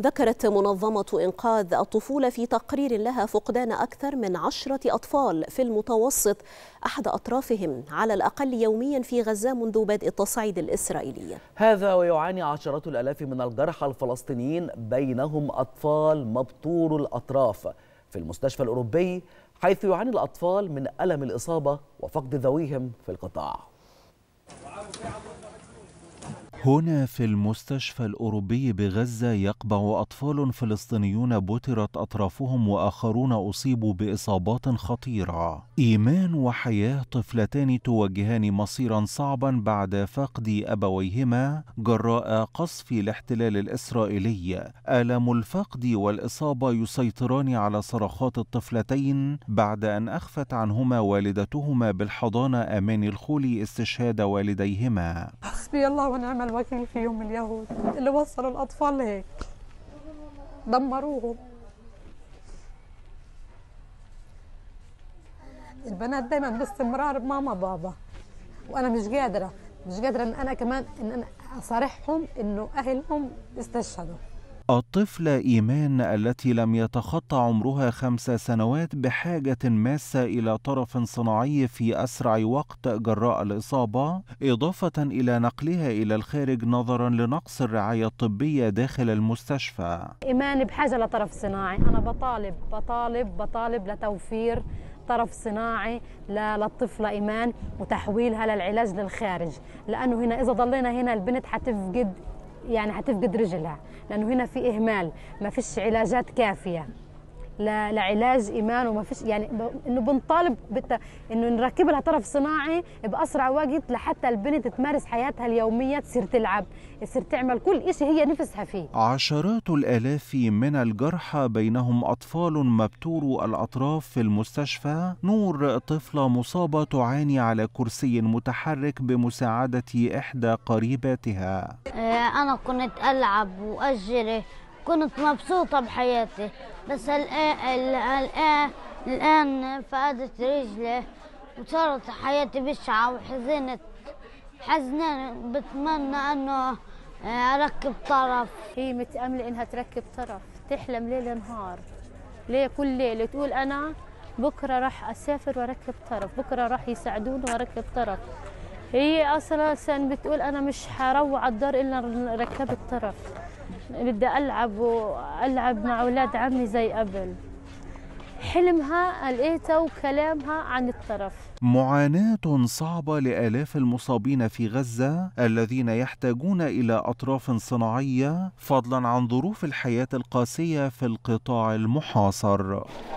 ذكرت منظمة إنقاذ الطفولة في تقرير لها فقدان أكثر من عشرة أطفال في المتوسط أحد أطرافهم على الأقل يوميا في غزة منذ بدء التصعيد الإسرائيلي هذا ويعاني عشرات الألاف من الجرحى الفلسطينيين بينهم أطفال مبطور الأطراف في المستشفى الأوروبي حيث يعاني الأطفال من ألم الإصابة وفقد ذويهم في القطاع هنا في المستشفى الأوروبي بغزة يقبع أطفال فلسطينيون بترت أطرافهم وآخرون أصيبوا بإصابات خطيرة. إيمان وحياة طفلتان تواجهان مصيرا صعبا بعد فقد أبويهما جراء قصف الاحتلال الإسرائيلي. آلام الفقد والإصابة يسيطران على صرخات الطفلتين بعد أن أخفت عنهما والدتهما بالحضانة أماني الخولي استشهاد والديهما. حسبي الله ونعم الوكل فيهم اليهود اللي وصلوا الأطفال لهيك دمروهم البنات دايما باستمرار ماما بابا وانا مش قادره مش قادره ان انا كمان ان انا اصارحهم انه اهلهم استشهدوا الطفلة إيمان التي لم يتخطى عمرها خمس سنوات بحاجة ماسة إلى طرف صناعي في أسرع وقت جراء الإصابة، إضافة إلى نقلها إلى الخارج نظرا لنقص الرعاية الطبية داخل المستشفى. إيمان بحاجة لطرف صناعي، أنا بطالب بطالب بطالب لتوفير طرف صناعي للطفلة إيمان وتحويلها للعلاج للخارج، لأنه هنا إذا ضلينا هنا البنت حتفقد يعني هتفقد رجلها لانه هنا في اهمال ما فيش علاجات كافيه لعلاج ايمان وما فيش يعني انه بنطالب انه نركب لها طرف صناعي باسرع وقت لحتى البنت تمارس حياتها اليوميه تصير تلعب تصير تعمل كل شيء هي نفسها فيه عشرات الالاف من الجرحى بينهم اطفال مبتورو الاطراف في المستشفى نور طفله مصابه تعاني على كرسي متحرك بمساعده احدى قريباتها آه، انا كنت العب واجري كنت مبسوطة بحياتي بس الآن الآن فقدت رجلي وصارت حياتي بشعة وحزنت حزنان بتمنى أنه آه، أركب طرف هي متأملة إنها تركب طرف تحلم ليل نهار ليه كل ليلة تقول أنا بكرة راح أسافر وأركب طرف بكرة راح يساعدوني وأركب طرف هي أصلا بتقول أنا مش حروح على الدار إلا ركبت طرف بدي ألعب وألعب مع أولاد عمي زي قبل حلمها لقيتها وكلامها عن الطرف معاناة صعبة لآلاف المصابين في غزة الذين يحتاجون إلى أطراف صناعية فضلا عن ظروف الحياة القاسية في القطاع المحاصر